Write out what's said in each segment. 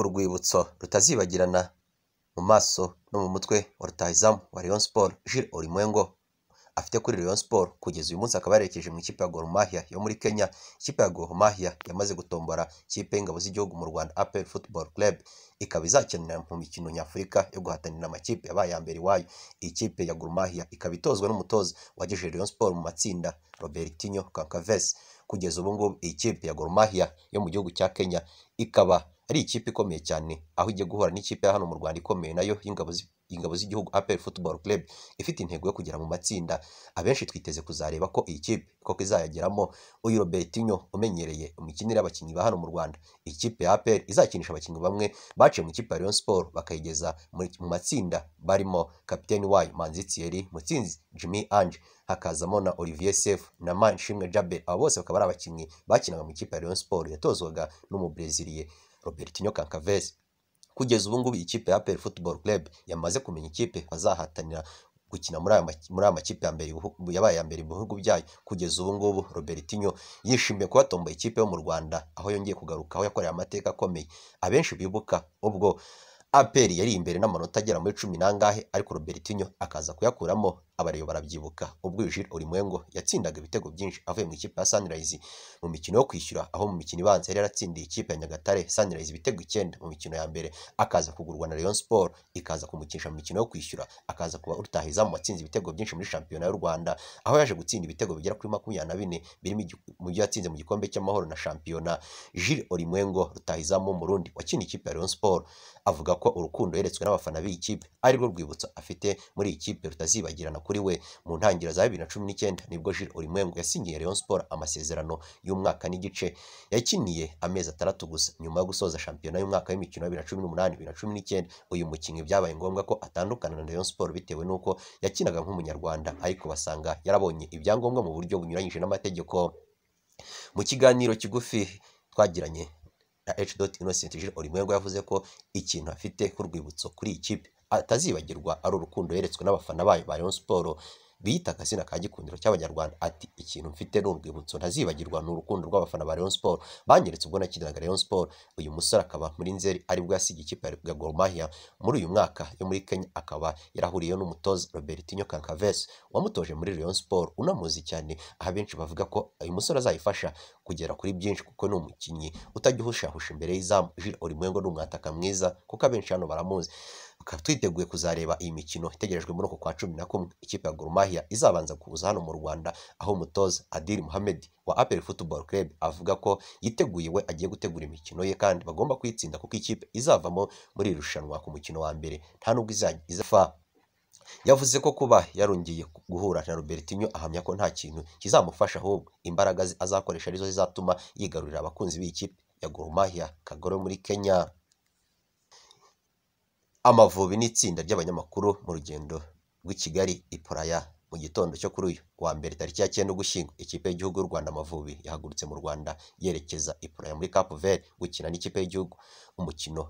urwibutso rutazibagirana mu maso no mu mutwe wa rutahizamu wa Rayon Sport Jules Olimoengo afite kuri Rayon Sports kugeza uyu munsi akaba yerekeje mu ikipe ya Gor Mahia yo muri Kenya ikipe ya Gor Mahia yamaze gutombora ikipe y'ingabo z'igihugu mu Rwanda APR Football Club ikaba izakenera mu mikino nyafurika yo guhatanira amakipe yabaye ya mbere iwayo ikipe ya Gor Mahia ikaba itozwa n'umutoza wagejeje Rayon Sports mu matsinda Robertinho Kankaves kugeza ubu ngubu iyi ya Gor Mahia yo mu gihugu cya Kenya ikaba ari ikipe ikomeye cyane aho igiye guhura n'ikipe ya hano mu Rwanda ikomeye nayo y'ingabo z'igihugu APR Football Club ifite intego yo kugera mu matsinda abenshi twiteze kuzareba ko iyi kipe koko izayageramo uyu Robertinho umenyereye imikinire y'abakinnyi ba hano mu Rwanda ikipe kipe ya APR izakinisha abakinnyi bamwe baciye mu kipe ya Rayon Sport bakayigeza mu matsinda barimo kapiteni wayo Manzi Mutsinzi Jimmy Ange hakazamo na Olivier Sefu na Manishimwe Jabe abo bose bakaba ari abakinnyi bakinaga mu kipe ya Rayon Sport yatozwaga n'umubreziliye Robertinho Kankavezi kugeza ubu ngubu ikipe ya APR Football Club yamaze kumenya ikipe bazahatanira gukina muri aya makipe yabaye ya mbere mu bihugu byayo kugeza ubu ngubu Robertinho yishimiye kuba tomboye ikipe yo mu Rwanda aho yongeye kugaruka aho yakoreye amateka akomeye abenshi bibuka ubwo APR yari imbere n'amanota agera muri cumi n'angahe ariko Robertinho akaza kuyakuramo abareba barabyibuka ubwo Jules Olimoengo yatsindaga ibitego byinshi avuye mu ikipe ya Sunrise mu mikino yo kwishyura aho mu mikino ibanza yari yaratsindiye ikipe ya Nyagatare Sunrise ibitego icyenda mu mikino ya mbere akaza kugurwa na Rayon Sport ikaza kumukinisha mu mikino yo kwishyura akaza kuba rutahizamu watsinze ibitego byinshi muri shampiyona y'u Rwanda aho yaje gutsinda ibitego bigera kuri makumyabiri na bine birimo mu byo yatsinze mu gikombe cy'amahoro na shampiyona Jules Olimoengo rutahizamu w'Umurundi wakina ikipe ya Rayon Sport avuga ko ko urukundo yeretswe n'abafana b'iyi kipe ari rwo rwibutso afite muri iyi kipe rutazibagirana kuri we mu ntangiriro za bibiri na cumi n'icyenda nibwo jiri Olimwengu yasinyiye Rayon Sports amasezerano y'umwaka n'igice yakiniye amezi atandatu gusa nyuma yo gusoza shampiyona y'umwaka w'imikino wa bibiri na cumi n'umunani bibiri na cumi n'icyenda uyu mukinnyi byabaye ngombwa ko atandukana na Rayon Sports bitewe n'uko yakinaga nk'umunyarwanda ariko basanga yarabonye ibyangombwa mu buryo bunyuranyije n'amategeko mu kiganiro kigufi twagiranye Innocent Olimwengu yavuze ko ikintu afite ku nk'urwibutso kuri iyi kipe atazibagirwa ari urukundo yeretswe n'abafana bayo ba Rayon Sports bita akazina ka gikundiro cy'abanyarwanda ati ikintu mfite ni urwibutso ntazibagirwa ni urukundo rw'abafana ba Rayon Sport banyeretse ubwo nakinaga Rayon Sport uyu musore akaba muri Nzeri aribwo yasiga ikipe ya Gor Mahia muri uyu mwaka yo muri Kenya akaba yarahuriyeyo n'umutoza Robert Kankaves wamutoje muri Rayon Sport unamuzi cyane aho abenshi bavuga ko uyu musore azayifasha kugera kuri byinshi kuko ni umukinnyi utajya uhushahusha imbere y'izamu Jules Olimoyengo ni umwataka mwiza kuko abenshi hano baramuzi tukaba twiteguye kuzareba iyi mikino itegerejwe muri uku kwa cumi na kumwe ikipe ya Gorumahia izabanza kuza hano mu Rwanda aho umutoza Adil Mohamed wa APR Football Club avuga ko yiteguye we agiye gutegura imikino ye kandi bagomba kuyitsinda kuko ikipe izavamo muri iri rushanwa ku mukino wa mbere nta nubwo izafa yavuze ko kuba yarongeye guhura na Robertinho ahamya ko nta kintu kizamufasha ahubwo imbaraga azakoresha arizo zizatuma yigarurira abakunzi b'ikipe ya Gorumahia Kagoro muri Kenya Amavubi n'itsinda ry'abanyamakuru mu rugendo rw'i Kigali i Puraya mu gitondo cyo kuri uyu wa mbere tariki ya cyenda Ugushyingo ikipe y'igihugu y'u Rwanda Amavubi yahagurutse mu Rwanda yerekeza i Puraya muri Cape Verde gukina n'ikipe y'igihugu umukino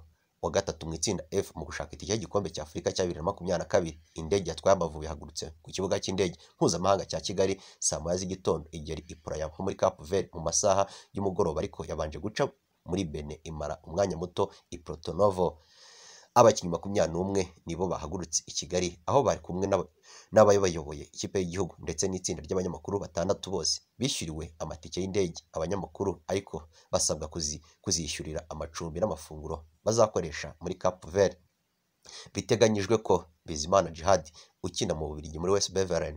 wa gatatu mu itsinda F mu gushaka itike y'igikombe cya Afurika cya bibiri na makumyabiri na kabiri indege yatwaye Amavubi yahagurutse ku kibuga cy'indege mpuzamahanga cya Kigali saa moya z'igitondo igera i Puraya ho muri Cape Verde mu masaha y'umugoroba ariko yabanje guca muri Bene imara umwanya muto i Porto Novo abakinnyi makumyabiri n'umwe nibo bahagurutse i Kigali aho bari kumwe nabayo bayoboye ikipe y'igihugu ndetse n'itsinda ry'abanyamakuru batandatu bose bishyuriwe amatike y'indege abanyamakuru ariko basabwa kuzishyurira amacumbi n'amafunguro bazakoresha muri Cape Verde biteganyijwe ko Bizimana Djihad ukina mu Bubiligi muri West Beveren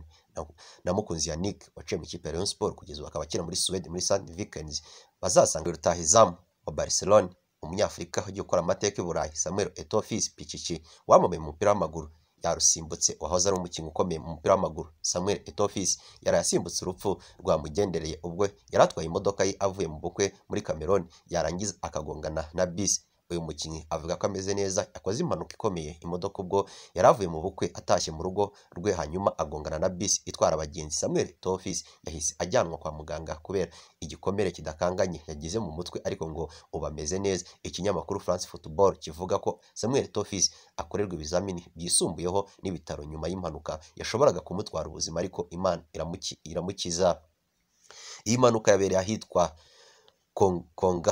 na Mukunzi Yannick waciye mu ikipe ya Rayon Sport kugeza ubu akaba akina muri Suède muri Sand Vikings bazasanga rutahizamu wa Barcelone umunyafurika ugiye gukora amateka i Burayi Samuel Eto'o Piccici wamamaye mu mupira w'amaguru yarusimbutse wahoze ari umukinnyi ukomeye mu mupira w'amaguru Samuel Eto'o yari yasimbutse urupfu rwamugendereye ubwo yari atwaye imodoka ye avuye mu bukwe muri Cameroon yarangiza akagongana na bisi uyu mukinnyi avuga ko ameze neza yakoze impanuka ikomeye imodoka ubwo yari avuye mu bukwe atashye mu rugo rwe hanyuma agongana na bisi itwara abagenzi Samuel Tofis yahise ajyanwa kwa muganga kubera igikomere kidakanganye yagize mu mutwe ariko ngo ubu ameze neza ikinyamakuru France Football kivuga ko Samuel Tofis akorerwa ibizamini byisumbuyeho n'ibitaro nyuma y'impanuka yashoboraga kumutwara ubuzima ariko Imana iramukiza iyi mpanuka yabereye ahitwa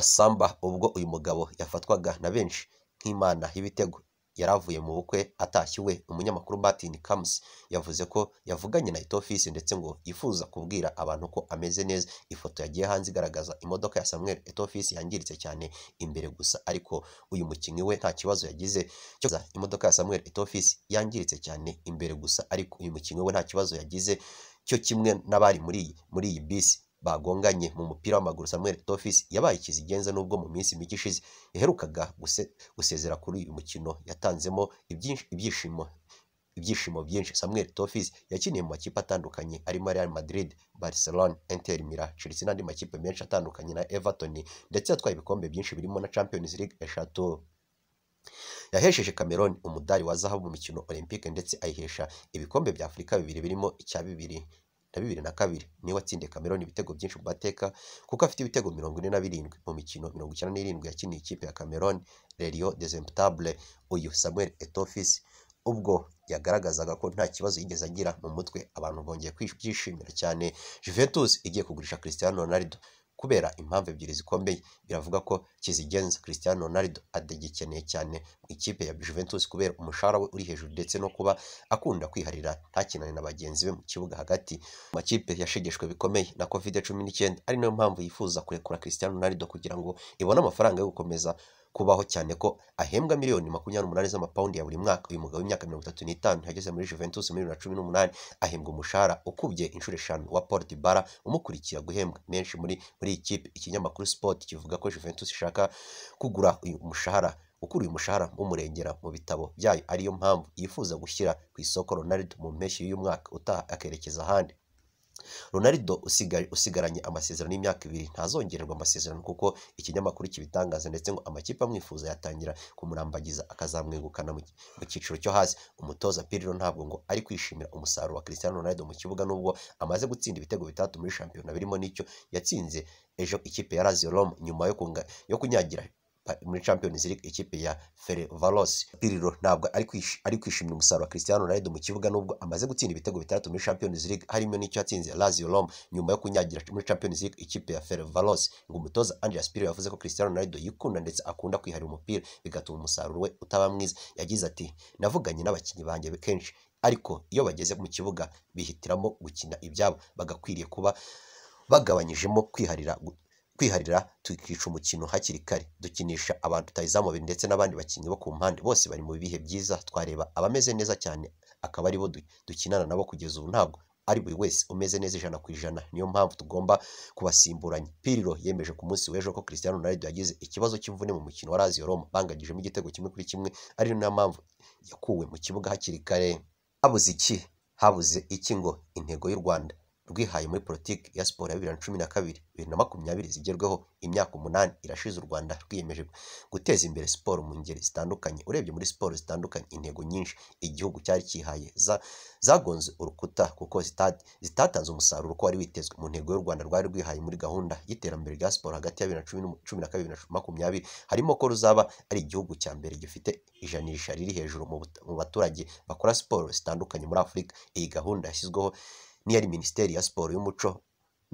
Samba ubwo uyu mugabo yafatwaga na benshi nk'imana y'ibitego, yari avuye mu bukwe atashye umunyamakuru Martin Kamusi yavuze ko yavuganye na Itofisi ndetse ngo yifuza kubwira abantu ko ameze neza, ifoto yagiye hanze igaragaza imodoka ya Samuel Etofisi yangiritse cyane imbere gusa ariko uyu mukinnyi we nta kibazo yagize, imodoka ya Samuel Etofisi yangiritse cyane imbere gusa ariko uyu mukinnyi we nta kibazo yagize, cyo kimwe n'abari muri iyi bisi bagonganye mu mupira w'amaguru Samuel Etofisi yabaye ikizigenza nubwo mu minsi mike ishize yaherukaga gusezera kuri uyu mukino yatanzemo ibyishimo ibyishimo byinshi Samuel Tofis yakiniye mu makipe atandukanye arimo Real Madrid, Barcelona, Inter Milan, Chelsea n'andi makipe menshi atandukanye na Everton ndetse yatwaye ibikombe byinshi birimo na Champions League eshatu yahesheje Cameroon umudari wa zahabu mu mikino Olympique ndetse ayihesha ibikombe bya Afurika bibiri birimo icya bibiri na bibiri na kabiri niwe watsindiye Cameroon ibitego byinshi mu mateka kuko afite ibitego mirongo ine na birindwi mu mikino mirongo icyenda n'irindwi yakiniye ikipe ya Cameroon Lerion Desemptable uyu Samuel Etofisi ubwo yagaragazaga ko nta kibazo yigeze agira mu mutwe abantu bongeye kwishimira cyane Juventus igiye kugurisha Cristiano Ronaldo kubera impamvu ebyiri zikomeye biravuga ko kizigenza Cristiano Ronaldo adagikeneye cyane mu ikipe ya Juventus kubera umushahara we uri hejuru ndetse no kuba akunda kwiharira ntakinane na bagenzi be mu kibuga hagati makipe yashegeshwe bikomeye na covid cumi n'icyenda ari nayo mpamvu yifuza kurekura Cristiano Ronaldo kugira ngo ibone amafaranga yo gukomeza kubaho cyane ko ahembwa miliyoni makumyabiri n'umunani z'amapawundi ya buri mwaka uyu mugabo w'imyaka mirongo itatu n'itanu yageze muri Juventus miliyoni na cumi n'umunani ahembwa umushahara ukubye inshuro eshanu wa Paul Dybala umukurikira guhembwa menshi muri muri iyi kipe ikinyamakuru Sport kivuga ko Juventus ishaka kugura uyu mushahara uyu umushahara w'umurengera mu bitabo byayo ariyo mpamvu yifuza gushyira ku isoko Ronaldo mu mpeshyi y'uyu mwaka utaha akerekeza ahandi ronaldo usigaranye amasezerano y'imyaka ibiri ntazongererwa amasezerano kuko ikinyamakuru kibitangaza ndetse ngo amakipe amwifuza yatangira kumurambagiza akazamwegukana mu cyiciro cyo hasi umutoza piriro ntabwo ngo ari kwishimira umusaruro wa Cristiano Ronaldo mu kibuga nubwo amaze gutsinda ibitego bitatu muri shampiyona birimo n'icyo yatsinze ejo ikipe ya Lazio Roma nyuma yo kunyagira muri Champions League ikipe ya Ferencvaros Pirlo ntabwo ari kwishimira umusaruro wa Cristiano Ronaldo mu kibuga nubwo amaze gutsinda ibitego bitandatu muri Champions League harimo n'icyo yatsinze Lazio Roma nyuma yo kunyagira muri Champions League ikipe ya Ferencvaros ngo umutoza Andreas Pirlo yavuze ko Cristiano Ronaldo yikunda ndetse akunda kwiharira umupira bigatuma umusaruro we utaba mwiza yagize ati navuganye n'abakinnyi banjye kenshi ariko iyo bageze mu kibuga bihitiramo gukina ibyabo bagakwiriye kuba bagabanyijemo kwiharira kwiharira tukica umukino hakiri kare dukinisha abantu tutayizamu babiri ndetse n'abandi bakinnyi bo ku mpande bose bari mu bihe byiza twareba abameze neza cyane akaba aribo dukinana nabo kugeza ubu ntabwo ari buri wese umeze neza ijana ku ijana niyo mpamvu tugomba kubasimburanya piriro yemeje ku munsi w'ejo ko Cristiano Ronaldo yagize ikibazo cy'imvune mu mukino wa Lazio Roma bangagijemo igitego kimwe kuri kimwe ari nayo mpamvu yakuwe mu kibuga hakiri kare habuze iki habuze iki ngo intego y'u Rwanda rwihaye muri politiki ya siporo ya bibiri na cumi na kabiri bibiri na makumyabiri zigerweho imyaka umunani irashize u rwanda rwiyemeje guteza imbere siporo mu ngeri zitandukanye urebye muri siporo zitandukanye intego nyinshi igihugu cyari cyihaye zagonze urukuta kuko zitatanze umusaruro uko wari witezwe mu ntego y'u rwanda rwari rwihaye muri gahunda y'iterambere rya siporo hagati ya bibiri na cumi na kabiri na makumyabiri harimo ko ruzaba ari igihugu cya mbere gifite ijanisha riri hejuru mu baturage bakora siporo zitandukanye muri afurika iyi gahunda yashyizweho n'iya Minisiteri ya Siporo y'Umuco.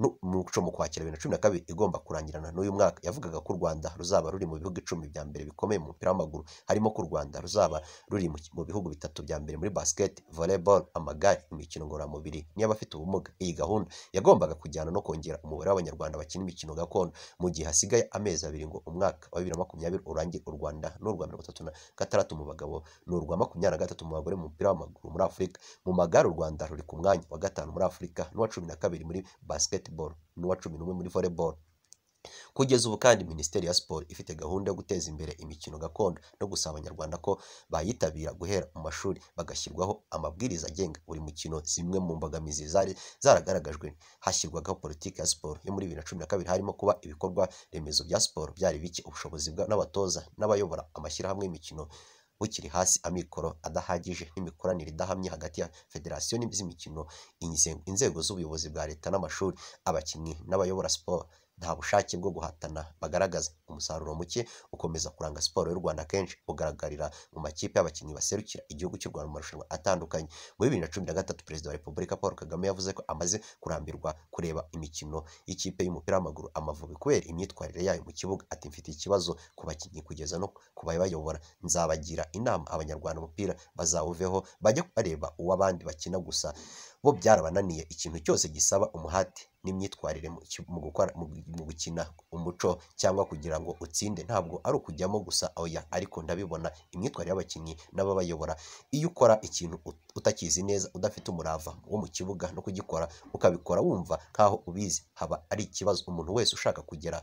n'umuco mu kwakira bibiri na cumi na kabiri igomba kurangirana n'uyu mwaka yavugaga ko u rwanda ruzaba ruri mu bihugu icumi bya mbere bikomeye mu mupira w'amaguru harimo ko u rwanda ruzaba ruri mu bihugu bitatu bya mbere muri basiketi volleyball amagare imikino ngororamubiri n'iy'abafite ubumuga iyi gahunda yagombaga kujyana no kongera umubare w'abanyarwanda bakina imikino gakondo mu gihe hasigaye amezi abiri ngo umwaka wa bibiri na makumyabiri urangire u rwanda n'urwa mirongo itatu na gatandatu mu bagabo n'urwa makumyabiri na gatatu mu bagore mu mupira w'amaguru muri afurika mu magare u rwanda ruri ku mwanya wa gatanu muri afurika n'uwa cumi na kabiri muri basiketi basketball n'uwa cumi n'umwe muri volleyball kugeza ubu kandi minisiteri ya siporo ifite gahunda yo guteza imbere imikino gakondo no gusaba abanyarwanda ko bayitabira guhera mu mashuri bagashyirwaho amabwiriza agenga buri mukino zimwe mu mbogamizi zari zaragaragajwe hashyirwagaho politiki ya siporo yo muri bibiri na cumi na kabiri harimo kuba ibikorwa remezo bya siporo byari bike ubushobozi n'abatoza n'abayobora amashyirahamwe y'imikino ukiri hasi amikoro adahagije n'imikoranire idahamye hagati ya federasiyo z'imikino inzego z'ubuyobozi bwa leta n'amashuri abakinnyi n'abayobora siporo nta bushake bwo guhatana bagaragaza umusaruro muke ukomeza kuranga siporo y'u Rwanda kenshi ugaragarira mu makipe y'abakinnyi baserukira igihugu cy'u Rwanda mu marushanwa atandukanye muri bibiri na cumi na gatatu perezida wa repubulika Paul Kagame yavuze ko amaze kurambirwa kureba imikino y'ikipe y'umupira w'amaguru Amavubi kubera imyitwarire yayo mu kibuga ati mfite ikibazo ku bakinnyi kugeza no ku babayobora nzabagira inama abanyarwanda umupira bazawuveho bajye bareba uw'abandi bakina gusa bo byarabananiye ikintu cyose gisaba umuhate n'imyitwarire mu gukora mu gukina umuco cyangwa kugira ngo utsinde ntabwo ari ukujyamo gusa oya ariko ndabibona imyitwarire y'abakinnyi n'ababayobora iyo ukora ikintu utakizi neza udafite umurava wo mu kibuga no kugikora ukabikora wumva nkaho ubizi haba ari ikibazo umuntu wese ushaka kugera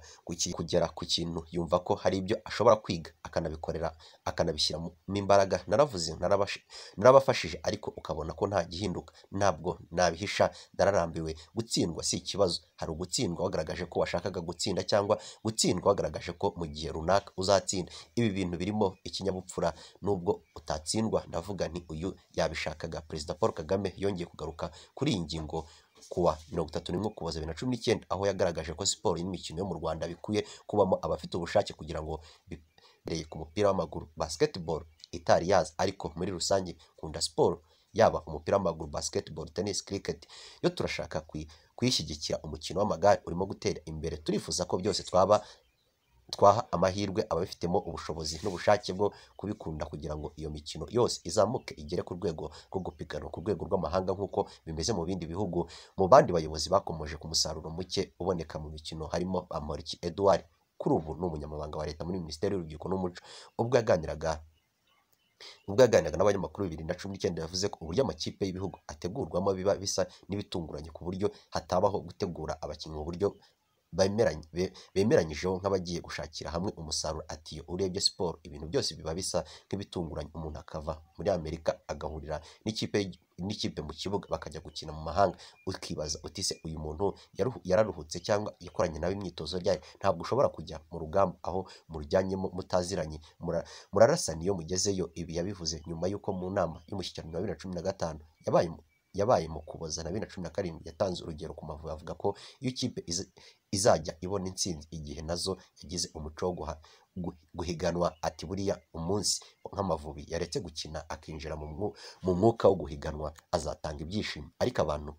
kugera ku kintu yumva ko hari ibyo ashobora kwiga akanabikorera akanabishyiramo imbaraga naravuze narabafashije ariko ukabona ko nta gihinduka ntabwo ntabwo nabihisha nararambiwe gutsindwa si ikibazo hari ugutsindwa wagaragaje ko washakaga gutsinda cyangwa gutsindwa wagaragaje ko mu gihe runaka uzatsinda ibi bintu birimo ikinyabupfura nubwo utatsindwa ndavuga nti uyu yabishakaga perezida paul kagame yongeye kugaruka kuri iyi ngingo kuwa mirongo itatu n'imwe ukuboza bibiri na cumi n'icyenda aho yagaragaje ko siporo n'imikino yo mu rwanda bikwiye kubamo abafite ubushake kugira ngo bibereye ku mupira w'amaguru basketball itari yaza ariko muri rusange kunda siporo yaba umupira w'amaguru basketball, tennis, cricket yo turashaka kuyishyigikira umukino w'amagare urimo gutera imbere turifuza ko byose twaba twaha amahirwe ababifitemo ubushobozi n'ubushake bwo kubikunda kugira ngo iyo mikino yose izamuke igere ku rwego rwo gupiganwa ku rwego rw'amahanga nk'uko bimeze mu bindi bihugu mu bandi bayobozi bakomeje ku musaruro muke uboneka mu mikino harimo Bamporiki Edouard kuri ubu ni umunyamabanga wa leta muri minisiteri y'urubyiruko n'umuco ubwo yaganiraga ubwo yaganiraga n'abanyamakuru bibiri na cumi n'icyenda yavuze ko uburyo amakipe y'ibihugu ategurwamo biba bisa n'ibitunguranye ku buryo hatabaho gutegura abakinnyi mu buryo bemeranyijeho nk'abagiye gushakira hamwe umusaruro ati urebye siporo ibintu byose biba bisa nk'ibitunguranye umuntu akava muri Amerika agahurira n'ikipe n'ikipe mu kibuga bakajya gukina mu mahanga ukibaza utise uyu muntu yararuhutse cyangwa yakoranye nawe imyitozo ryayo ntabwo ushobora kujya mu rugamba aho murujyanyemo mutaziranye murarasana iyo mugezeyo ibi yabivuze nyuma y'uko mu nama y'umushyikirano wa bibiri na cumi na gatanu yabaye yabaye mu kuboza na bibiri na cumi na karindwi yatanze urugero ku Mavubi avuga ko iyo ikipe izajya ibona intsinzi igihe nazo yagize umuco wo guhiganwa ati buriya umunsi nk'Amavubi yaretse gukina akinjira mu mwuka wo guhiganwa azatanga ibyishimo ariko abantu